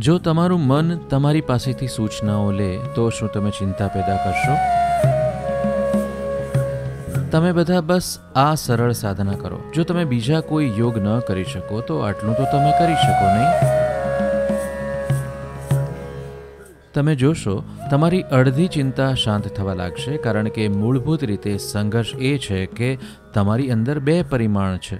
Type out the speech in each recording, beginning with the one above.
જો તમારું મન તમારી પાસેથી સૂચનાઓ લે તો શું તમે ચિંતા પેદા કરશો તમે બધા બસ આ સરળ સાધના કરો જો તમે બીજા કોઈ યોગ ન કરી શકો તો આટલું તો તમે કરી શકો નહીં તમે જોશો તમારી અડધી ચિંતા શાંત થવા લાગશે કારણ કે મૂળભૂત રીતે સંઘર્ષ એ છે કે તમારી અંદર બે પરિમાણ છે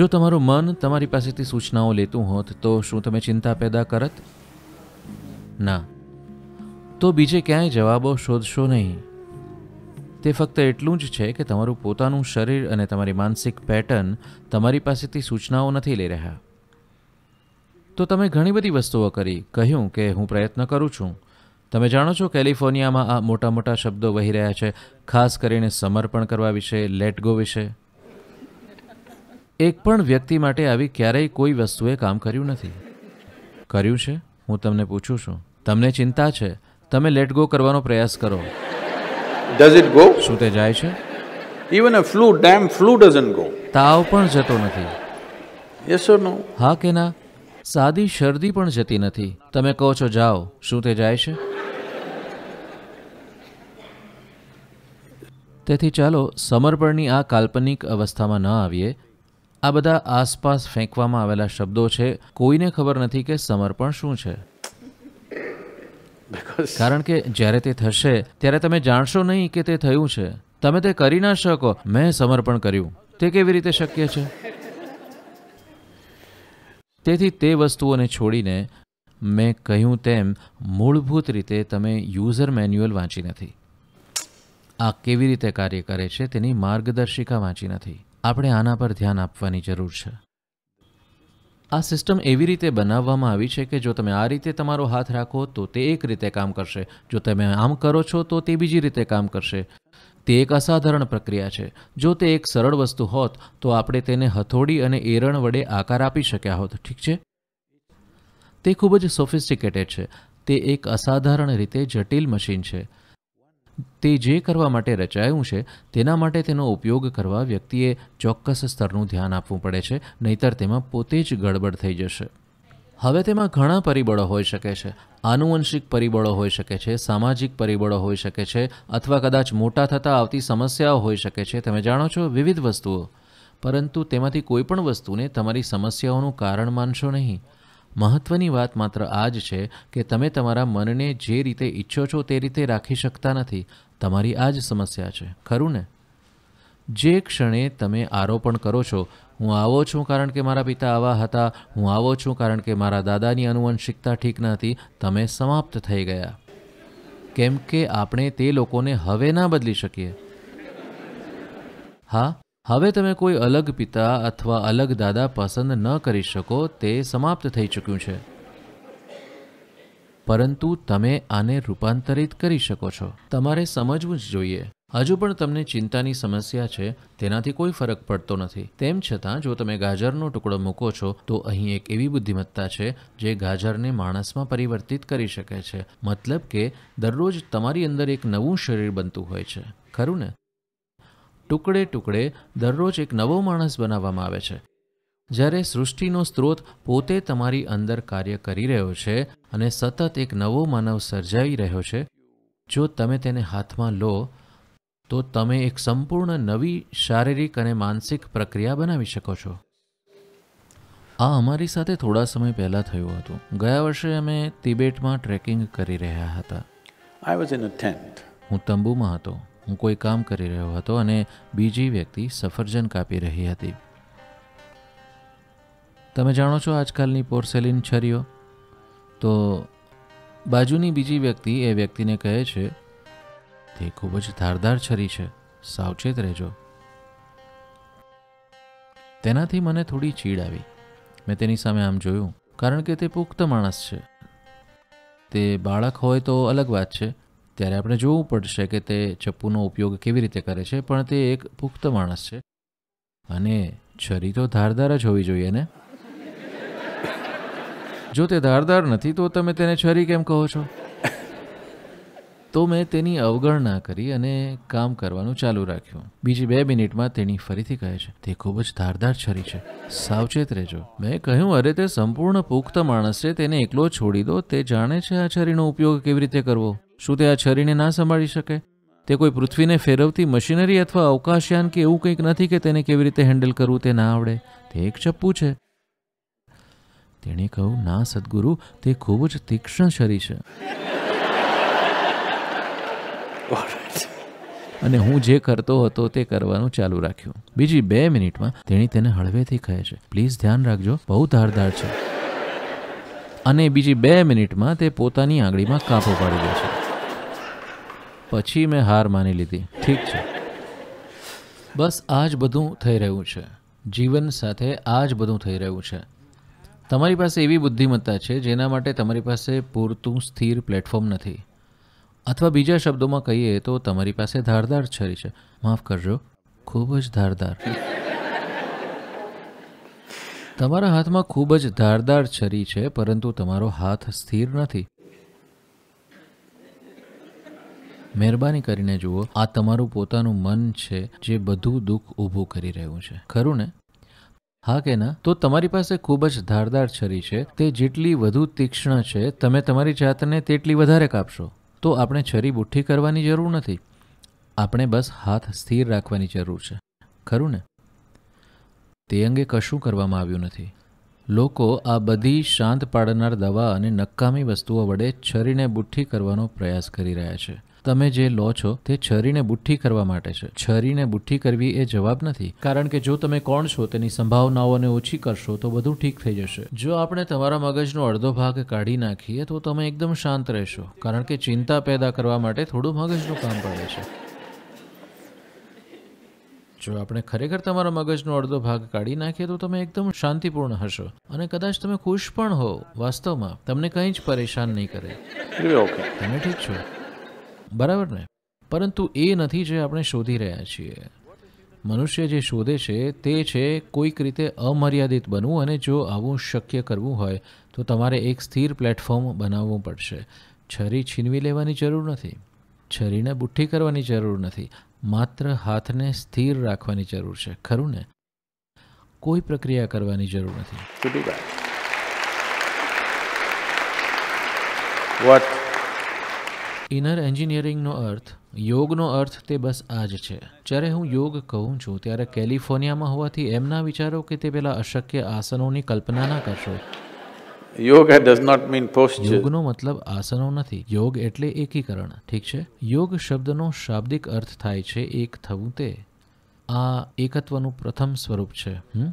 જો તમારું મન તમારી પાસેથી સૂચનાઓ લેતું હોત તો શું તમે ચિંતા પેદા કરત ના તો બીજે ક્યાંય જવાબો શોધશો નહીં તે ફક્ત એટલું જ છે કે તમારું પોતાનું શરીર અને તમારી માનસિક પેટર્ન તમારી પાસેથી સૂચનાઓ નથી લઈ રહ્યા તો તમે ઘણી બધી વસ્તુઓ કરી કહ્યું કે હું પ્રયત્ન કરું છું તમે જાણો છો કેલિફોર્નિયામાં આ મોટા મોટા શબ્દો વહી રહ્યા છે ખાસ કરીને સમર્પણ કરવા વિશે લેટ ગો વિશે એક પણ વ્યક્તિ માટે આવી ક્યારેય કોઈ વસ્તુએ કામ કર્યું નથી કર્યું છે હું તમને પૂછું છું તમને ચિંતા છે તમે લેટ ગો કરવાનો પ્રયાસ કરો ડઝ ઇટ ગો શું તે જાય છે even a flu then flu doesn't go તાવ પણ જતો નથી યસ ઓર નો હા કે ના સાદી શરદી પણ જતી નથી તમે કહો છો જાઓ શું તે જાય છે તેથી ચાલો સમર્પણની આ કાલ્પનિક અવસ્થામાં ન આવીએ આ બધા આસપાસ ફેંકવામાં આવેલા શબ્દો છે કોઈને ખબર નથી કે સમર્પણ શું છે કારણ કે જ્યારે તે થશે ત્યારે તમે જાણશો નહીં કે તે થયું છે તમે તે કરી ના શકો મેં સમર્પણ કર્યું તે કેવી રીતે શક્ય છે તેથી તે વસ્તુઓને છોડીને મેં કહ્યું તેમ મૂળભૂત રીતે તમે યુઝર મેન્યુઅલ વાંચી નથી આ કેવી રીતે કાર્ય કરે છે તેની માર્ગદર્શિકા વાંચી નથી આપણે આના પર ધ્યાન આપવાની જરૂર છે આ સિસ્ટમ એવી રીતે બનાવવામાં આવી છે કે જો તમે આ રીતે તમારો હાથ રાખો તો તે એક રીતે કામ કરશે જો તમે આમ કરો છો તો તે બીજી રીતે કામ કરશે તે એક અસાધારણ પ્રક્રિયા છે જો તે એક સરળ વસ્તુ હોત તો આપણે તેને હથોડી અને એરણ વડે આકાર આપી શક્યા હોત ઠીક છે તે ખૂબ જ સોફિસ્ટિકેટેડ છે તે એક અસાધારણ રીતે જટિલ મશીન છે તે જે કરવા માટે રચાયું છે તેના માટે તેનો ઉપયોગ કરવા વ્યક્તિએ ચોક્કસ સ્તરનું ધ્યાન આપવું પડે છે નહીતર તેમાં પોતે જ ગડબડ થઈ જશે હવે તેમાં ઘણા પરિબળો હોઈ શકે છે આનુવંશિક પરિબળો હોઈ શકે છે સામાજિક પરિબળો હોઈ શકે છે અથવા કદાચ મોટા થતાં આવતી સમસ્યાઓ હોઈ શકે છે તમે જાણો છો વિવિધ વસ્તુઓ પરંતુ તેમાંથી કોઈપણ વસ્તુને તમારી સમસ્યાઓનું કારણ માનશો નહીં મહત્ત્વની વાત માત્ર આ જ છે કે તમે તમારા મનને જે રીતે ઈચ્છો છો તે રીતે રાખી શકતા નથી તમારી આ જ સમસ્યા છે ખરું ને જે ક્ષણે તમે આરોપણ કરો છો હું આવો છું કારણ કે મારા પિતા આવા હતા હું આવો છું કારણ કે મારા દાદાની અનુવંશિકતા ઠીક ન હતી તમે સમાપ્ત થઈ ગયા કેમ કે આપણે તે લોકોને હવે ના બદલી શકીએ હા હવે તમે કોઈ અલગ પિતા અથવા અલગ દાદા પસંદ ન કરી શકો તે સમાપ્ત થઈ ચૂક્યું છે પરંતુ તમે આને રૂપાંતરિત કરી શકો છો તમારે સમજવું જ જોઈએ હજુ પણ તમને ચિંતાની સમસ્યા છે તેનાથી કોઈ ફરક પડતો નથી તેમ છતાં જો તમે ગાજરનો ટુકડો મૂકો છો તો અહીં એક એવી બુદ્ધિમત્તા છે જે ગાજરને માણસમાં પરિવર્તિત કરી શકે છે મતલબ કે દરરોજ તમારી અંદર એક નવું શરીર બનતું હોય છે ખરું ને ટુકડે ટુકડે દરરોજ એક નવો માણસ બનાવવામાં આવે છે જ્યારે સૃષ્ટિનો સ્ત્રોત પોતે તમારી અંદર કાર્ય કરી રહ્યો છે અને સતત એક નવો માનવ સર્જાઈ રહ્યો છે જો તમે તેને હાથમાં લો તો તમે એક સંપૂર્ણ નવી શારીરિક અને માનસિક પ્રક્રિયા બનાવી શકો છો આ અમારી સાથે થોડા સમય પહેલાં થયું હતું ગયા વર્ષે અમે તિબેટમાં ટ્રેકિંગ કરી રહ્યા હતા I was in a tent હું તંબુમાં હતો હું કોઈ કામ કરી રહ્યો હતો અને બીજી વ્યક્તિ સફરજન કાપી રહી હતી તમે જાણો છો આજકાલની પોર્સેલિન છરીઓ તો બાજુની બીજી વ્યક્તિ એ વ્યક્તિને કહે છે તે ખૂબ જ ધારદાર છરી છે સાવચેત રહેજો તેનાથી મને થોડી ચીડ આવી મેં તેની સામે આમ જોયું કારણ કે તે પુખ્ત માણસ છે તે બાળક હોય તો અલગ વાત છે ત્યારે આપણે જોવું પડશે કે તે ચપ્પુનો ઉપયોગ કેવી રીતે કરે છે પણ તે એક પુખ્ત માણસ છે અને છરી તો ધારદાર જ હોવી જોઈએ ને જો તે ધારદાર નથી તો તમે તેને છરી કેમ કહો છો તો મેં તેની અવગણના કરી અને કામ કરવાનું ચાલુ રાખ્યું બીજી બે મિનિટમાં તેણી ફરીથી કહે છે તે ખૂબ જ ધારદાર છરી છે સાવચેત રહેજો મેં કહ્યું અરે તે સંપૂર્ણ પુખ્ત માણસ છે તેને એકલો છોડી દો તે જાણે છે આ છરીનો ઉપયોગ કેવી રીતે કરવો શું તે આ છરીને ના સંભાળી શકે તે કોઈ પૃથ્વીને ફેરવતી મશીનરી અથવા અવકાશયાન કે એવું કંઈક નથી કે તેને કેવી રીતે હેન્ડલ કરવું તે ના આવડે તે એક ચપ્પુ છે તેણે કહ્યું ના સદગુરુ તે ખૂબ જ તીક્ષ્ણ છરી છે અને હું જે કરતો હતો તે કરવાનું ચાલુ રાખ્યું બીજી બે મિનિટમાં તેણી તેને હળવેથી કહે છે પ્લીઝ ધ્યાન રાખજો બહુ ધારદાર છે અને બીજી બે મિનિટમાં તે પોતાની આંગળીમાં કાપો પાડી દે છે પછી મે હાર માની લીધી ઠીક છે બસ આજ બધુ થઈ રહ્યું છે જીવન સાથે આજ બધુ થઈ રહ્યું છે તમારી પાસે એવી બુદ્ધિમત્તા છે જેના માટે તમારી પાસે પૂરતું સ્થિર પ્લેટફોર્મ નથી અથવા બીજા શબ્દોમાં કહીએ તો તમારી પાસે ધારદાર છરી છે માફ કરજો ખૂબ જ ધારદાર તમાર આ હાથમાં ખૂબ જ ધારદાર છરી છે પરંતુ તમારો હાથ સ્થિર નથી મહેરબાની કરીને જુઓ આ તમારું પોતાનું મન છે જે બધું દુઃખ ઊભું કરી રહ્યું છે ખરું ને હા કે ના તો તમારી પાસે ખૂબ જ ધારદાર છરી છે તે જેટલી વધુ તીક્ષ્ણ છે તમે તમારી જાતને તેટલી વધારે કાપશો તો આપણે છરી બુઠ્ઠી કરવાની જરૂર નથી આપણે બસ હાથ સ્થિર રાખવાની જરૂર છે ખરું ને તે અંગે કશું કરવામાં આવ્યું નથી લોકો આ બધી શાંત પાડનાર દવા અને નકામી વસ્તુઓ વડે છરીને બુઠ્ઠી કરવાનો પ્રયાસ કરી રહ્યા છે તમે જે લો છો તે છરીને બુઠ્ઠી કરવા માટે છે છરીને બુઠ્ઠી કરવી એ જવાબ નથી કારણ કે જો તમે કોણ છો તેની સંભાવનાઓને ઓછી કરશો તો બધું ઠીક થઈ જશે જો આપણે તમારા મગજનો અડધો ભાગ કાઢી નાખીએ તો તમે એકદમ શાંત રહેશો કારણ કે ચિંતા પેદા કરવા માટે થોડું મગજનું કામ પડે છે જો આપણે ખરેખર તમારા મગજનો અડધો ભાગ કાઢી નાખીએ તો તમે એકદમ શાંતિપૂર્ણ હશો અને કદાચ તમે ખુશ પણ હો વાસ્તવમાં તમને કંઈ જ પરેશાન નહીં કરે તમે ઠીક છો બરાબર ને પરંતુ એ નથી જે આપણે શોધી રહ્યા છીએ મનુષ્ય જે શોધે છે તે છે કોઈક રીતે અમર્યાદિત બનવું અને જો આવું શક્ય કરવું હોય તો તમારે એક સ્થિર પ્લેટફોર્મ બનાવવું પડશે છરી છીનવી લેવાની જરૂર નથી છરીને બુઠ્ઠી કરવાની જરૂર નથી માત્ર હાથને સ્થિર રાખવાની જરૂર છે ખરું ને કોઈ પ્રક્રિયા કરવાની જરૂર નથી What ઇનર એન્જિનિયરિંગનો અર્થ યોગનો અર્થ તે બસ આ જ છે જ્યારે હું યોગ કહું છું ત્યારે કેલિફોર્નિયામાં હોવાથી એમના વિચારો કે તે પેલા અશક્ય આસનોની કલ્પના ના કરશો યોગ ડઝ નોટ મીન પોસ્ટ યોગનો મતલબ આસનો નથી યોગ એટલે એકીકરણ ઠીક છે યોગ શબ્દનો શાબ્દિક અર્થ થાય છે એક થવું તે આ એકત્વનું પ્રથમ સ્વરૂપ છે હમ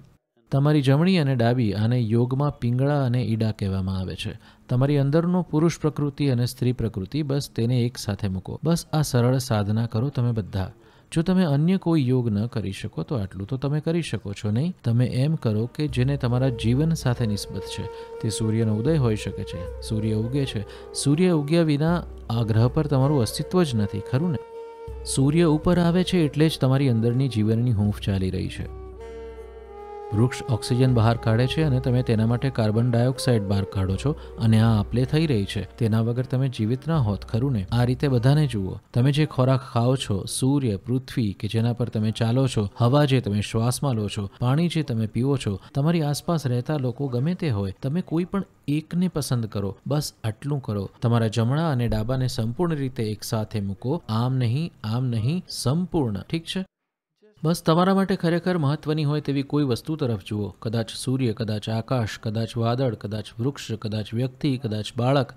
તમારી જમણી અને ડાબી આને યોગમાં પિંગળા અને ઈડા કહેવામાં આવે છે તમારી અંદરનો પુરુષ પ્રકૃતિ અને સ્ત્રી પ્રકૃતિ બસ તેને એક સાથે મૂકો બસ આ સરળ સાધના કરો તમે બધા જો તમે અન્ય કોઈ યોગ ન કરી શકો તો આટલું તો તમે કરી શકો છો નહીં તમે એમ કરો કે જેને તમારા જીવન સાથે નિસ્બત છે તે સૂર્યનો ઉદય હોઈ શકે છે સૂર્ય ઉગે છે સૂર્ય ઉગ્યા વિના આ ગ્રહ પર તમારું અસ્તિત્વ જ નથી ખરું ને સૂર્ય ઉપર આવે છે એટલે જ તમારી અંદરની જીવનની હૂંફ ચાલી રહી છે વૃક્ષ ઓક્સિજન બહાર કાઢે છે અને તમે તેના માટે કાર્બન ડાયોક્સાઇડ બહાર કાઢો છો અને આ આપલે થઈ રહી છે તેના વગર તમે જીવિત ના હોત ખરું ને આ રીતે બધાને જુઓ તમે જે ખોરાક ખાઓ છો સૂર્ય પૃથ્વી કે જેના પર તમે ચાલો છો હવા જે તમે શ્વાસમાં લો છો પાણી જે તમે પીવો છો તમારી આસપાસ રહેતા લોકો ગમે તે હોય તમે કોઈ પણ એકને પસંદ કરો બસ આટલું કરો તમારા જમણા અને ડાબાને સંપૂર્ણ રીતે એકસાથે મૂકો આમ નહીં આમ નહીં સંપૂર્ણ ઠીક છે બસ તમારા માટે ખરેખર મહત્વની હોય તેવી કોઈ વસ્તુ તરફ જુઓ કદાચ સૂર્ય કદાચ આકાશ કદાચ વાદળ કદાચ વૃક્ષ કદાચ વ્યક્તિ કદાચ બાળક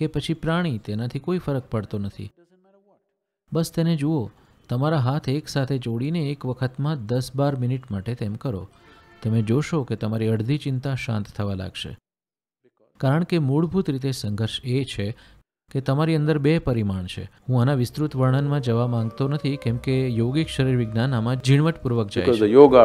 કે પછી પ્રાણી તેનાથી કોઈ ફરક પડતો નથી બસ તેને જુઓ તમારા હાથ એકસાથે જોડીને એક વખતમાં દસ બાર મિનિટ માટે તેમ કરો તમે જોશો કે તમારી અડધી ચિંતા શાંત થવા લાગશે કારણ કે મૂળભૂત રીતે સંઘર્ષ એ છે કે તમારી અંદર બે પરિમાણ છે હું આના વિસ્તૃત વર્ણનમાં જવા માંગતો નથી કેમ કે યોગિક શરીર વિજ્ઞાન આમાં ઝીણવટપૂર્વક જાય છે yoga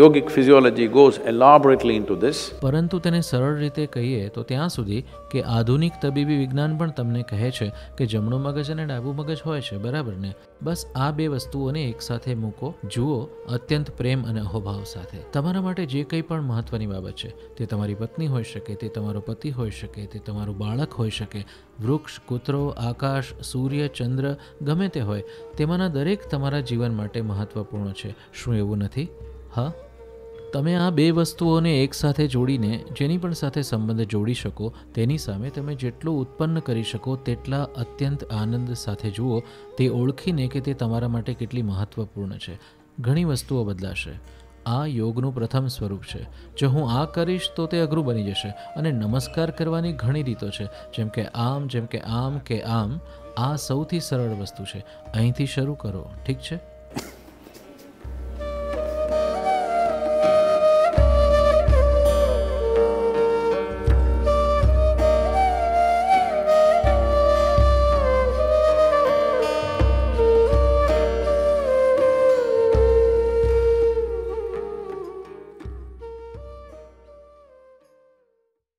yogic physiology goes elaborately into this પરંતુ તેને સરળ રીતે કહીએ તો ત્યાં સુધી કે આધુનિક તબીબી વિજ્ઞાન પણ તમને કહે છે કે જમણું મગજ અને ડાબું મગજ હોય છે બરાબર ને બસ આ બે વસ્તુઓને એકસાથે મૂકો જુઓ અત્યંત પ્રેમ અને અહોભાવ સાથે તમારા માટે જે કંઈ પણ મહત્વની બાબત છે તે તમારી પત્ની હોઈ શકે તે તમારો પતિ હોઈ શકે તે તમારું બાળક હોઈ શકે વૃક્ષ કૂતરો આકાશ સૂર્ય ચંદ્ર ગમે તે હોય તેમાંના દરેક તમારા જીવન માટે મહત્ત્વપૂર્ણ છે શું એવું નથી હા તમે આ બે વસ્તુઓને એકસાથે જોડીને જેની પણ સાથે સંબંધ જોડી શકો તેની સામે તમે જેટલું ઉત્પન્ન કરી શકો તેટલા અત્યંત આનંદ સાથે જુઓ તે ઓળખીને કે તે તમારા માટે કેટલી મહત્ત્વપૂર્ણ છે ઘણી વસ્તુઓ બદલાશે આ યોગનું પ્રથમ સ્વરૂપ છે જો હું આ કરીશ તો તે અઘરું બની જશે અને નમસ્કાર કરવાની ઘણી રીતો છે જેમ કે આમ જેમ કે આમ કે આમ આ સૌથી સરળ વસ્તુ છે અહીંથી શરૂ કરો ઠીક છે